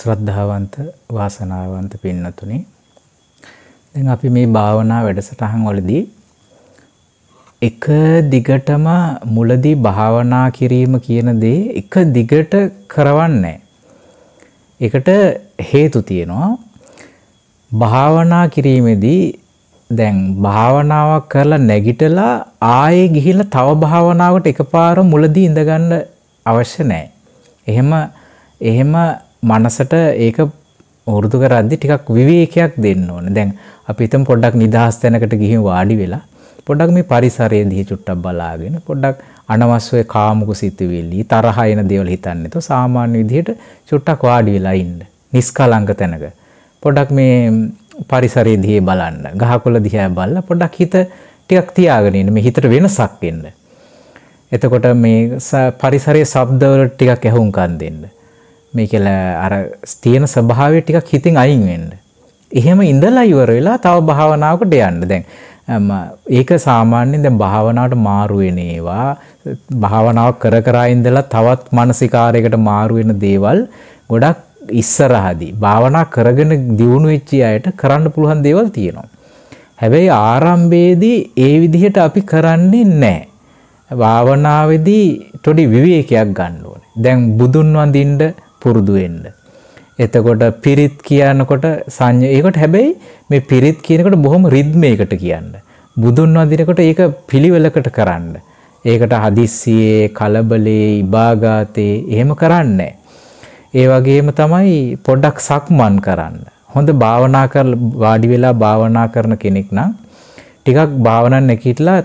ශ්‍රද්ධාවන්ත වාසනාවන්ත පින්නතුනි දැන් අපි මේ භාවනා වැඩසටහන් වලදී එක දිගටම මුලදී භාවනා කිරීම කියන දේ එක දිගට කරවන්නේ ඒකට හේතු තියෙනවා භාවනා කිරීමේදී දැන් භාවනාවක් කරලා නැගිටලා ආයේ ගිහිල්ලා තව භාවනාවකට එකපාර මුලදී ඉඳ ගන්න අවශ්‍ය නැහැ. එහෙම එහෙම මනසට ඒක උරුදු කරද්දි ටිකක් විවේකයක් දෙන්න ඕන. දැන් අපි හිතමු පොඩ්ඩක් නිදහස් තැනකට ගිහින් වාඩි වෙලා පොඩ්ඩක් මේ පරිසරය දිහා චුට්ටක් බලාගෙන පොඩ්ඩක් අනවශ්‍ය කාමුක සිතුවිලි තරහ එන දේවල් හිතන්නේ නැතෝ සාමාන්‍ය විදිහට චුට්ටක් වාඩි වෙලා ඉන්න. නිස්කලංක තැනක. පොඩ්ඩක් මේ පරිසරය දිහා බලන්න. ගහකොළ දිහා බලලා පොඩ්ඩක් හිත ටිකක් තියාගෙන ඉන්න. මේ හිතට වෙනසක් එන්න. එතකොට මේ පරිසරයේ ශබ්දවලට ටිකක් ඇහුම්කන් දෙන්න. මේකල අර ස්තියන ස්වභාවය ටිකක් හිතින් අයින් වෙන්න. එහෙම ඉඳලා ඉවර වෙලා තව භාවනාවකට යන්න. දැන් ඒක සාමාන්‍යයෙන් දැන් භාවනාවට මාරු වෙන ඒවා භාවනාව කර කර ඉඳලා තවත් මානසිකාරයකට මාරු වෙන දේවල් ගොඩක් ඉස්සරහදී භාවනා කරගෙන දියුණු වෙච්ච අයට කරන්න පුළුවන් දේවල් තියෙනවා. හැබැයි ආරම්භයේදී ඒ විදිහට අපි කරන්නේ නැහැ. භාවනාවේදී ටොඩි විවේකයක් ගන්න ඕනේ. දැන් බුදුන් වඳින්න පුරුදු වෙන්න. එතකොට පිරිත් කියනකොට සංඥා ඒකට හැබැයි මේ පිරිත් කියනකොට බොහොම රිද්මයකට කියන්න. බුදුන් වඳිනකොට ඒක පිළිවෙලකට කරන්න. ඒකට හදිස්සියේ කලබලේ ඉබාගාතේ එහෙම කරන්නේ ඒ වගේම තමයි පොඩක් සක්මන් කරන්න. හොඳ භාවනා කරලා වාඩි වෙලා භාවනා කරන කෙනෙක් නම් ටිකක් භාවනාවක් නැකීట్లా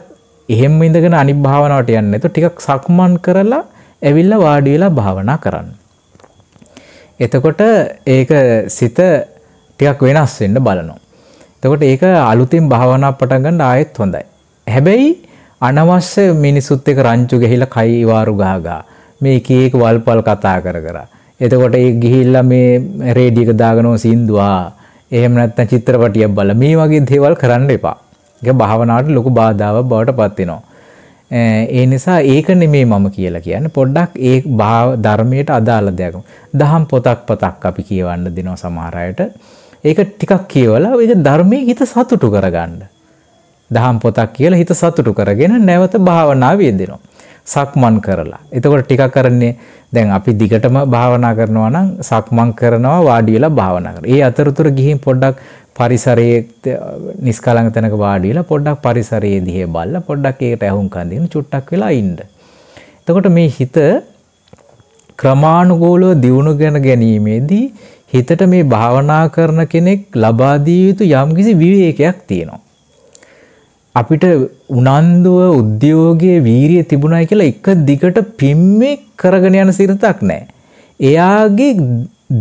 එහෙම ඉඳගෙන අනිත් භාවනාවට යන්නේ නැතො ටිකක් සක්මන් කරලා ඇවිල්ලා වාඩි වෙලා භාවනා කරන්න. එතකොට ඒක සිත ටිකක් වෙනස් වෙන්න බලනවා. එතකොට ඒක අලුතින් භාවනා පටන් ගන්න ආයෙත් හොඳයි. හැබැයි අනවශ්‍ය මිනිසුත් එක්ක රංචු ගහිලා කයි වාරු ගහගා මේ එක එක වල්පල් කතා කර කර. එතකොට ඒ ගිහිල්ලා මේ රේඩියෝ එක දාගෙන සින්දුවා එහෙම නැත්නම් චිත්‍රපටියක් බලලා මේ වගේ දේවල් කරන්න එපා. ඒක භාවනාවට ලොකු බාධාවක් බවට පත් වෙනවා. ඒ නිසා ඒක නෙමේ මම කියලා කියන්න පොඩ්ඩක් ඒ භාව ධර්මයට අදාළ දෙයක්. දහම් පොතක් පතක් අපි කියවන්න දෙනවා සමහර අයට. ඒක ටිකක් කියවලා ඒක ධර්මයේ හිත සතුටු කරගන්න. දහම් පොතක් කියලා හිත සතුටු කරගෙන නැවත භාවනාව යෙදෙනවා. සක්මන් කරලා. එතකොට ටිකක් කරන්නේ දැන් අපි දිගටම භාවනා කරනවා නම් සක්මන් කරනවා වාඩි වෙලා භාවනා කරනවා. ඒ අතරතුර ගිහින් පොඩ්ඩක් පරිසරයේ නිස්කලංක තැනක වාඩි වෙලා පොඩ්ඩක් පරිසරයේ දිහේ බලලා පොඩ්ඩක් ඒකට ඇහුම්කන් දෙන චුට්ටක් වෙලා ඉන්න. එතකොට මේ හිත ක්‍රමානුකූලව දියුණු කරන ගැනීමේදී හිතට මේ භාවනා කරන කෙනෙක් ලබා දිය යුතු යම්කිසි විවේකයක් තියෙනවා. අපිට උනන්දුව උද්‍යෝගයේ වීරිය තිබුණයි කියලා එක දිගට පිම්මේ කරගෙන යන සිරිතක් නැහැ. එයාගේ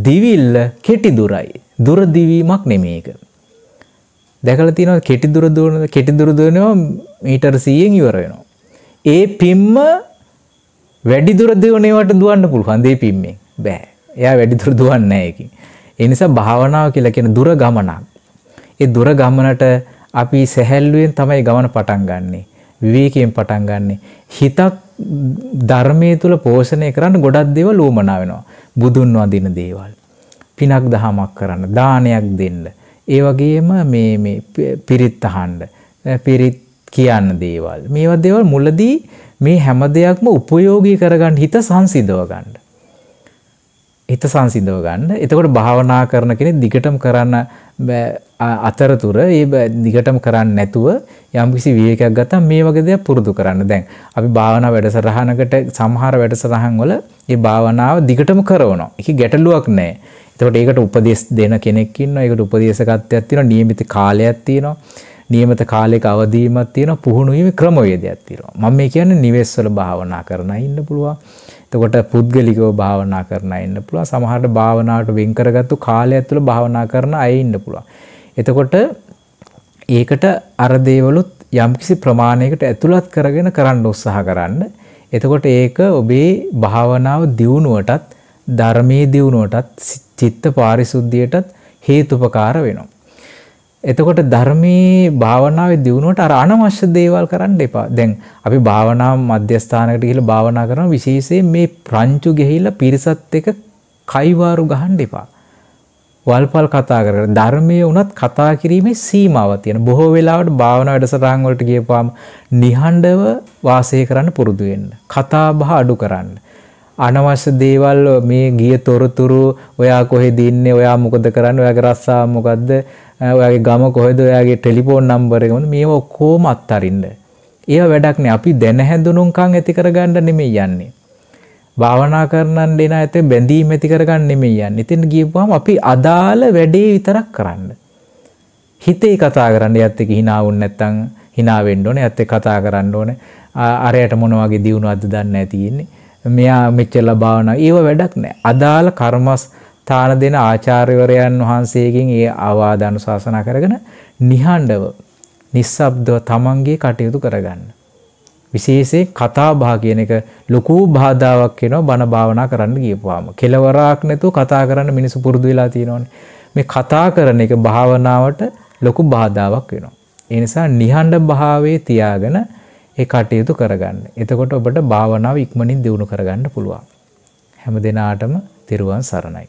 දිවිල්ල කෙටි දුරයි. දුර දිවීමක් නෙමේ ඒක. දැකලා තියෙනවා කෙටි දුර දුවන කෙටි දුර දුවනවා මීටර් 100න් ඉවර වෙනවා. ඒ පිම්ම වැඩි දුර දුවනේවට දුවන්න පුළුවන් දේ පිම්මෙන්. බෑ. එයා වැඩි දුර දුවන්නේ නැහැ ඒකෙන්. ඒ නිසා භාවනාව කියලා කියන දුර ගමනක්. ඒ දුර ගමනට අපි සැහැල්ලුවෙන් තමයි ගමන පටන් ගන්නෙ. විවේකයෙන් පටන් ගන්නෙ. හිතක් ධර්මයේ තුල පෝෂණය කරන්න ගොඩක් දේවල් උවමනා වෙනවා. බුදුන් වඳින දේවල්, පිනක් දහමක් කරන්න දානයක් දෙන්න. ඒ වගේම මේ මේ පිරිත් අහන්න පිරිත් කියන්න දේවල්. මේවා දේවල් මුලදී මේ හැම දෙයක්ම උපයෝගී කරගන්න හිත සංසිඳව ගන්න. හිත සංසිඳව ගන්න. එතකොට භාවනා කරන කෙනෙක් දිගටම කරන්න අතරතුර ඒ දිගටම කරන්නේ නැතුව යම්කිසි විවේකයක් ගත්තම මේ වගේ දේවල් පුරුදු කරන්න. දැන් අපි භාවනා වැඩසටහනකට සමහර වැඩසටහන් වල මේ භාවනාව දිගටම කරනවා. ඒකේ ගැටලුවක් නැහැ. එතකොට ඒකට උපදෙස් දෙන කෙනෙක් ඉන්නවා. ඒකට උපදේශකත්වයක් තියෙනවා. નિયમિત කාලයක් තියෙනවා. નિયમિત කාලයක අවදීමක් තියෙනවා. පුහුණු වීමේ ක්‍රමවේදයක් තියෙනවා. මම මේ කියන්නේ නිවෙස් වල භාවනා කරන අය ඉන්න පුළුවන්. එතකොට පුද්ගලිකව භාවනා කරන අය ඉන්න පුළුවන්. සමහරට භාවනාවට වෙන් කරගත්තු කාලය තුළ භාවනා කරන අය ඉන්න පුළුවන්. එතකොට ඒකට අර දේවලුත් යම්කිසි ප්‍රමාණයකට ඇතුළත් කරගෙන කරන්න උත්සාහ කරන්න. එතකොට ඒක ඔබේ භාවනාව දියුණුවටත් ධර්මයේ දියුණුවටත් චිත්ත පාරිශුද්ධියටත් හේතුපකාර වෙනවා. එතකොට ධර්මයේ භාවනාවේ දියුණුවට අර අනවශ්‍ය දේවල් කරන්න එපා. දැන් අපි භාවනා මධ්‍යස්ථානකට ගිහිල්ලා භාවනා කරන විශේෂයෙන් මේ ප්‍රංචු ගිහිල්ලා පිරිසත් එක්ක කයිවාරු ගහන්න එපා. වල්පල් කතා කරගෙන ධර්මයේ උනත් කතා කිරීමේ සීමාව තියෙන. බොහෝ වෙලාවට භාවනා වැඩසටහන් වලට ගියපුවාම නිහඬව වාසය කරන්න පුරුදු වෙන්න. කතා බහ අඩු කරන්න. අනවශ්‍ය දේවල් මේ ගිය තොරතුරු ඔයා කොහෙද ඉන්නේ ඔයා මොකද කරන්නේ ඔයාගේ රස්සා මොකද්ද ඔයාගේ ගම කොහෙද ඔයාගේ ටෙලිෆෝන් නම්බර් එක මොකද මේව කොහොම අත්හරින්න ඒව වැඩක් නේ අපි දැන හැඳුනුම්කම් ඇති කරගන්න නෙමෙයි යන්නේ භාවනා කරනන් දෙන ඇත බැඳීම් ඇති කරගන්න නෙමෙයි යන්නේ ඉතින් ගියපුවාම අපි අදාළ වැඩේ විතරක් කරන්න හිතේ කතා කරන්න යත් එක hina වුන් නැත්නම් hina වෙන්න ඕනේ යත් එක්ක කතා කරන්න ඕනේ අරයට මොන වගේ දියුණුවක්ද දන්නේ නැති ඉන්නේ මෙයා මෙච්චල භාවනා ඒව වැඩක් නෑ. අදාළ කර්මස් තාන දෙන ආචාර්යවරයන් වහන්සේගෙන් ඒ ආවාද අනුශාසනා කරගෙන නිහඬව නිස්සබ්දව තමන්ගේ කටයුතු කරගන්න. විශේෂයෙන් කතා බහ කියන එක ලොකු බාධාවක් වෙනවා බණ භාවනා කරන්න ගියපුවාම. කෙලවරක් නැතුව කතා කරන්න මිනිස්සු පුරුදු වෙලා තියෙනවනේ. මේ කතා කරන එක භාවනාවට ලොකු බාධාවක් වෙනවා. ඒ නිසා නිහඬ භාවයේ තියාගෙන ඒ කටයුතු කරගන්න. එතකොට ඔබට භාවනාව ඉක්මනින් දියුණු කරගන්න පුළුවන්. හැම දිනාටම තෙරුවන් සරණයි.